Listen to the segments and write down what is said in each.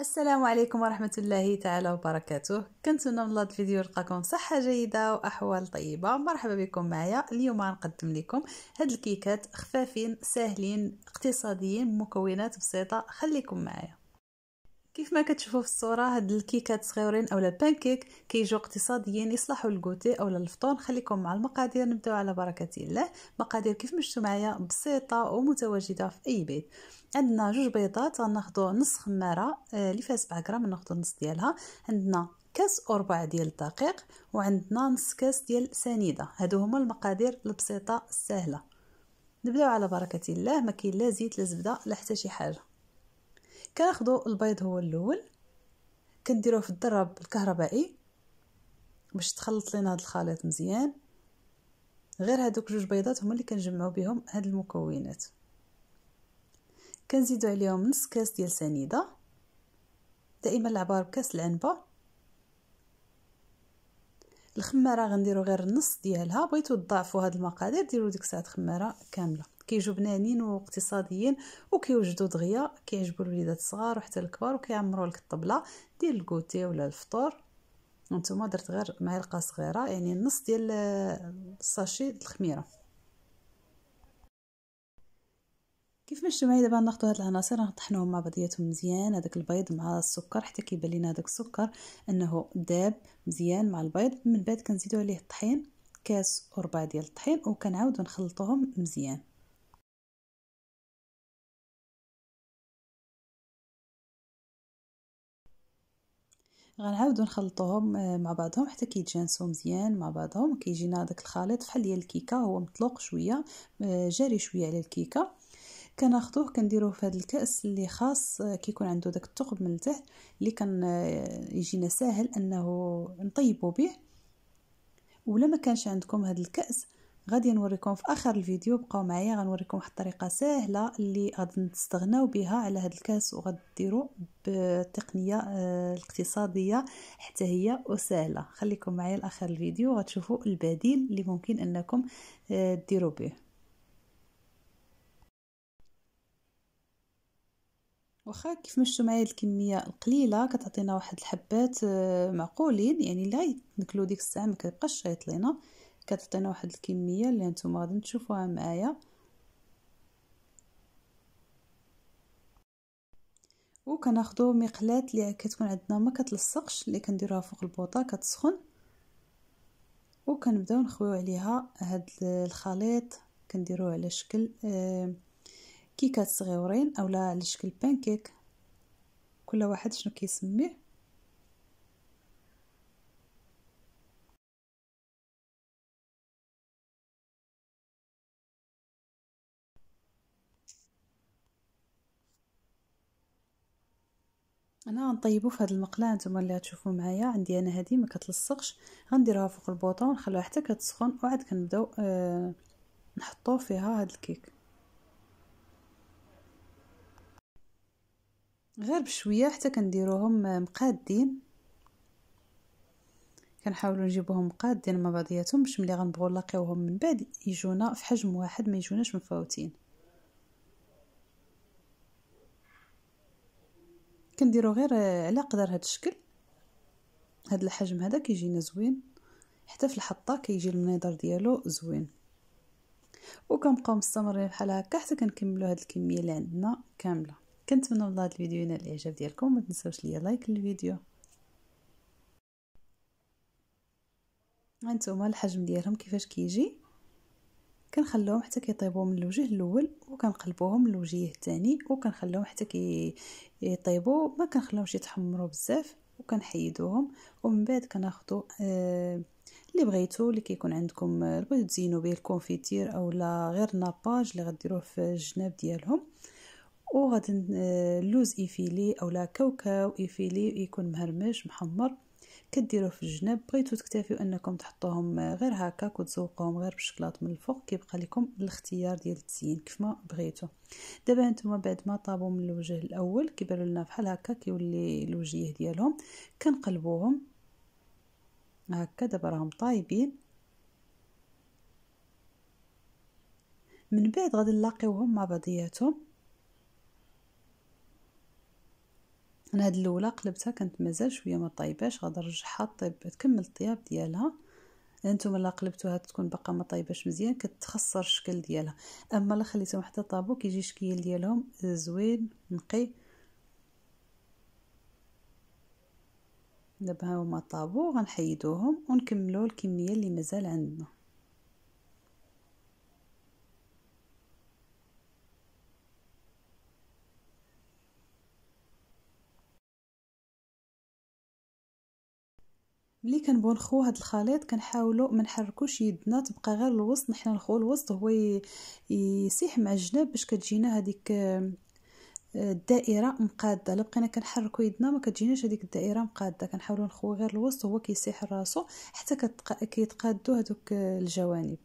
السلام عليكم ورحمة الله تعالى وبركاته كنتمنى من هذا الفيديو يلقاكم صحة جيدة وأحوال طيبة مرحبا بكم معايا اليوم غنقدم لكم هاد الكيكات خفافين ساهلين اقتصاديين مكونات بسيطة خليكم معايا كيف ما كتشوفوا في الصوره هاد الكيكات صغيرين اولا البانكيك كيجيو اقتصاديين يصلحوا للكوتي اولا الفطور نخليكم مع المقادير نبداو على بركه الله مقادير كيف مشتو معايا بسيطه ومتواجده في اي بيت عندنا جوج بيضات غناخذوا نص خماره آه، اللي فيها 7 غرام ناخذوا نص ديالها عندنا كاس وربع ديال الدقيق وعندنا نص كاس ديال سنيده هادو هما المقادير البسيطه السهله نبداو على بركه الله ما كاين لا زيت لا زبده لا حتى شي حاجه كناخذوا البيض هو الاول كنديروه في الضرب الكهربائي باش تخلط لينا هاد الخليط مزيان غير هادوك جوج بيضات هما اللي كنجمعو بهم هاد المكونات كنزيدو عليهم نص كاس ديال سنيده دائما العبار بكاس العنبه الخماره غنديرو غير النص ديالها بغيتو تضاعفوا هاد المقادير ديروا ديك الساعه خماره كامله كيجوا بنانين واقتصاديين وكيوجدوا دغيا كيعجبوا الوليدات الصغار وحتى الكبار وكيعمروا لك الطبله ديال الكوتي ولا الفطور وانتم درت غير معلقه صغيره يعني نص ديال الساشي الخميره كيف ما شفتوا معايا دابا ناخذ هاد العناصر نطحنوهم مع بعضياتهم مزيان هذاك البيض مع السكر حتى كيبان لينا هذاك السكر انه داب مزيان مع البيض من بعد كنزيدو عليه الطحين كاس وربع ديال الطحين وكنعاودو نخلطوهم مزيان غنعاودو نخلطوهم آه، مع بعضهم حتى كيتجانسو مزيان مع بعضهم كيجينا داك الخليط بحال ديال الكيكه هو مطلوق شويه آه، جاري شويه على الكيكه كناخذوه كنديروه في هذا الكاس اللي خاص آه، كيكون عنده داك الثقب من التحت اللي كان يجينا ساهل انه نطيبو به ولا ما كانش عندكم هذا الكاس غادي نوريكم في اخر الفيديو بقاو معايا غنوريكم واحد الطريقه سهله اللي غادي نستغناو بها على هذا الكاس وغديروا بالتقنيه آه، الاقتصاديه حتى هي وسهله خليكم معايا لاخر الفيديو غتشوفوا البديل اللي ممكن انكم آه، ديروا به واخا كيف ما شفتوا معايا الكميه القليله كتعطينا واحد الحبات آه، معقولين يعني لا غيتنكلو ديك الساعه ما كيبقاش يطلينا كتعطينا واحد الكميه اللي نتوما غادي تشوفوها معايا وكناخدو مقلاه اللي كتكون عندنا ما كتلصقش اللي كنديروها فوق البوطه كتسخن وكنبداو نخويو عليها هاد الخليط كنديروه على شكل آه، كيكات صغيورين اولا على شكل بانكيك كل واحد شنو كيسميه انا غنطيبو في هاد المقله نتوما اللي غتشوفو معايا عندي انا هادي ما كتلصقش غنديرها فوق البوطه ونخليها حتى كتسخن وعاد كنبداو آه نحطو فيها هاد الكيك غير بشويه حتى كنديروهم آه، مقادين كنحاولوا نجيبوهم مقادين مع بعضياتهم باش ملي غنبغيو نلاقيوهم من بعد يجونا في حجم واحد ما يجوناش مفاوتين كنديرو غير على قدر هاد الشكل هاد الحجم هذا كيجينا زوين حتى في الحطه كيجي المنيضر ديالو زوين وكنبقاو مستمرين بحال هكا حتى كنكملوا هاد الكميه اللي عندنا كامله كنتمنى من هاد الفيديو ينال الاعجاب ديالكم ما تنساوش ليا لايك للفيديو هانتوما الحجم ديالهم كيفاش كيجي كنخليهم حتى كيطيبوا من الوجه الاول وكنقلبوهم من الوجه الثاني وكنخليهم حتى كيطيبوا ما كنخليهمش يتحمروا بزاف وكنحيدوهم ومن بعد كناخذوا آه اللي بغيتو اللي كيكون عندكم آه، بغيتو تزينوا به الكونفيتير اولا غير ناباج اللي غديروه في الجناب ديالهم وغادي آه، اللوز ايفيلي اولا كاوكاو ايفيلي يكون مهرمش محمر كديروه في الجناب بغيتو تكتفيو انكم تحطوهم غير هكاك وتزوقوهم غير بالشكلاط من الفوق كيبقى لكم الاختيار ديال التزيين كيف ما بغيتو دابا نتوما بعد ما طابو من الوجه الاول كيبانوا لنا بحال هكا كيولي الوجيه ديالهم كنقلبوهم هكا دابا راهم طايبين من بعد غادي نلاقيوهم مع بعضياتهم انا هاد الاولى قلبتها كانت مازال شويه ما طايباش غادي نرجعها طيب تكمل الطياب ديالها انتم الا قلبتوها تكون باقا ما طايباش مزيان كتخسر الشكل ديالها اما الا خليتهم حتى طابو كيجي الشكل ديالهم زوين نقي دابا هما طابو غنحيدوهم ونكملو الكميه اللي مازال عندنا ملي كنبونخو هاد الخليط كنحاولوا ما نحركوش يدنا تبقى غير الوسط نحنا نخو الوسط هو يسيح مع الجناب باش كتجينا هذيك آه، الدائره مقاده الا بقينا كنحركو يدنا ما كتجيناش هذيك الدائره مقاده كنحاولوا نخو غير الوسط هو كيسيح راسو حتى كيتقادو هذوك آه، الجوانب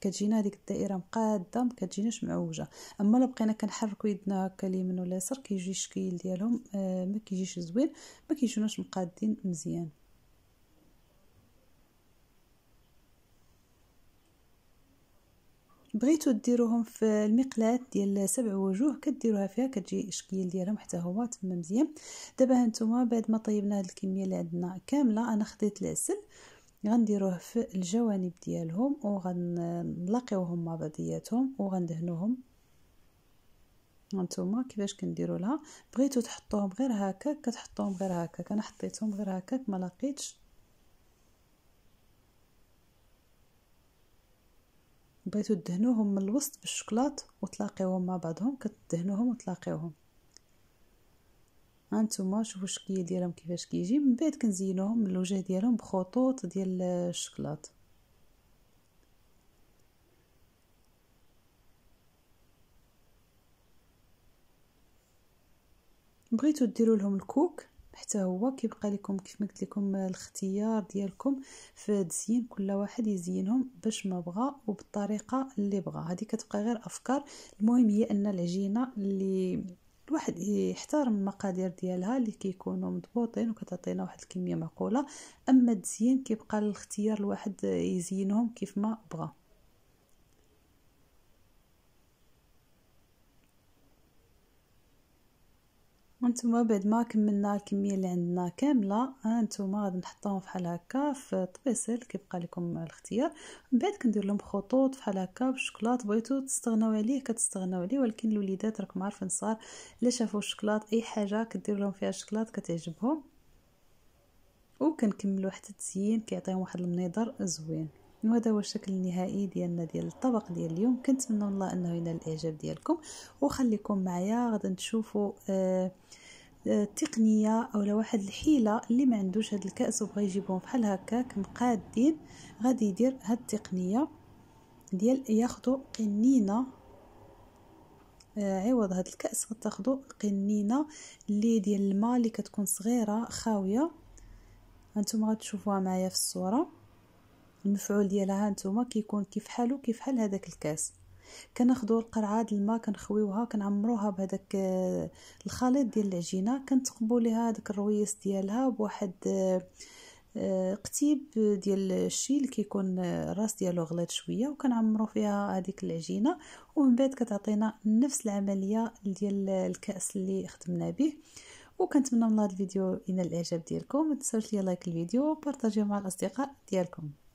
كتجينا هذيك الدائره مقاده ما كتجيناش معوجه اما الا بقينا كنحركو يدنا هكا اليمين ولا اليسار كيجي الشكل ديالهم آه، ما كيجيش زوين ما كيجوناش مقادين مزيان بغيتو ديروهم في المقلاة ديال سبع وجوه كديروها فيها كتجي الشكل ديالهم حتى هو تما مزيان دابا هانتوما بعد ما طيبنا هاد الكميه اللي عندنا كامله انا خديت العسل غنديروه في الجوانب ديالهم وغنلاقيوهم مع بعضياتهم وغندهنوهم هانتوما كيفاش كنديروا لها بغيتو تحطوهم غير هكا كتحطوهم غير هكا انا حطيتهم غير هكا ما لقيتش بغيتو تدهنوهم من الوسط بالشكلاط وتلاقيوهم مع بعضهم كتدهنوهم وتلاقيوهم هانتوما شوفوا الشكيه ديالهم كيفاش كيجي من بعد كنزينوهم من الوجه ديالهم بخطوط ديال الشكلاط بغيتو ديروا لهم الكوك حتى هو كيبقى لكم كيف ما قلت لكم الاختيار ديالكم في تزيين كل واحد يزينهم باش ما بغى وبالطريقه اللي بغى هذه كتبقى غير افكار المهم هي ان العجينه اللي الواحد يحترم المقادير ديالها اللي كيكونوا مضبوطين وكتعطينا واحد الكميه معقوله اما التزيين كيبقى الاختيار الواحد يزينهم كيف ما بغى هانتوما بعد ما كملنا الكميه اللي عندنا كامله انتم غادي نحطوهم فحال هكا في طبيسيل كيبقى لكم الاختيار من بعد كندير لهم خطوط فحال هكا بالشكلاط بغيتو تستغناو عليه كتستغناو عليه ولكن الوليدات راكم عارفين صار الا شافوا الشكلاط اي حاجه كدير لهم فيها الشكلاط كتعجبهم وكنكملوا حتى التزيين كيعطيهم واحد المنظر زوين وهذا هو الشكل النهائي ديالنا ديال الطبق ديال اليوم كنتمنى الله انه ينال الاعجاب ديالكم وخليكم معايا غادي تشوفوا آه،, آه تقنيه اولا واحد الحيله اللي ما عندوش هاد الكاس وبغى يجيبهم بحال هكاك مقادين غادي يدير هاد التقنيه ديال ياخذوا قنينه آه، عوض هاد الكاس غتاخذوا قنينه اللي ديال الماء اللي كتكون صغيره خاويه هانتوما غتشوفوها معايا في الصوره المفعول ديالها نتوما كيكون كيف حالو كيف حال هذاك الكاس كناخذوا القرعه د الماء كنخويوها كنعمروها بهذاك آه، الخليط ديال العجينه كنتقبوا ليها داك الرويس ديالها بواحد آه، آه، قتيب ديال الشي اللي كيكون الراس ديالو غليظ شويه وكنعمرو فيها هذيك العجينه ومن بعد كتعطينا نفس العمليه ديال الكاس اللي خدمنا به وكنتمنى من هذا الفيديو ينال الاعجاب ديالكم ما تنساوش لي لايك الفيديو وبارطاجيوه مع الاصدقاء ديالكم